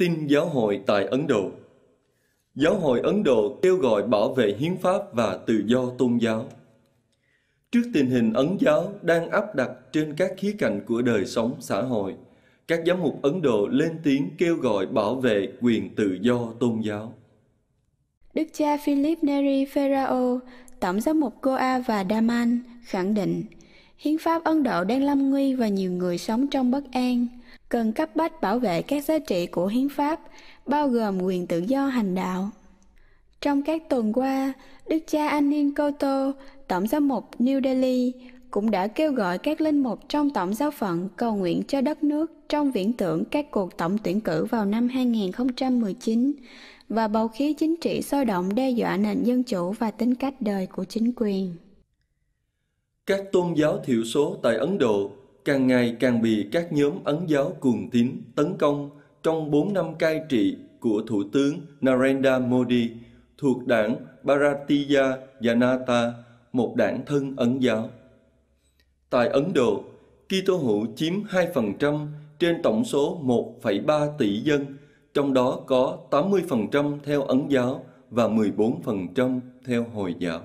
Tin Giáo hội tại Ấn Độ Giáo hội Ấn Độ kêu gọi bảo vệ hiến pháp và tự do tôn giáo. Trước tình hình Ấn giáo đang áp đặt trên các khía cạnh của đời sống xã hội, các giám mục Ấn Độ lên tiếng kêu gọi bảo vệ quyền tự do tôn giáo. Đức cha Philip Neri Ferrao, tổng giám mục Goa và Daman, khẳng định Hiến pháp Ấn Độ đang lâm nguy và nhiều người sống trong bất an. Cần cấp bách bảo vệ các giá trị của hiến pháp, bao gồm quyền tự do hành đạo. Trong các tuần qua, Đức cha Anil Koto, Tổng giám mục New Delhi, cũng đã kêu gọi các linh mục trong tổng giáo phận cầu nguyện cho đất nước trong viễn tưởng các cuộc tổng tuyển cử vào năm 2019 và bầu khí chính trị sôi động đe dọa nền dân chủ và tính cách đời của chính quyền các tôn giáo thiểu số tại Ấn Độ càng ngày càng bị các nhóm Ấn giáo cuồng tín tấn công trong 4 năm cai trị của Thủ tướng Narendra Modi thuộc đảng Bharatiya Janata, một đảng thân Ấn giáo. Tại Ấn Độ, Kitô hữu chiếm 2% trên tổng số 1,3 tỷ dân, trong đó có 80% theo Ấn giáo và 14% theo Hồi giáo.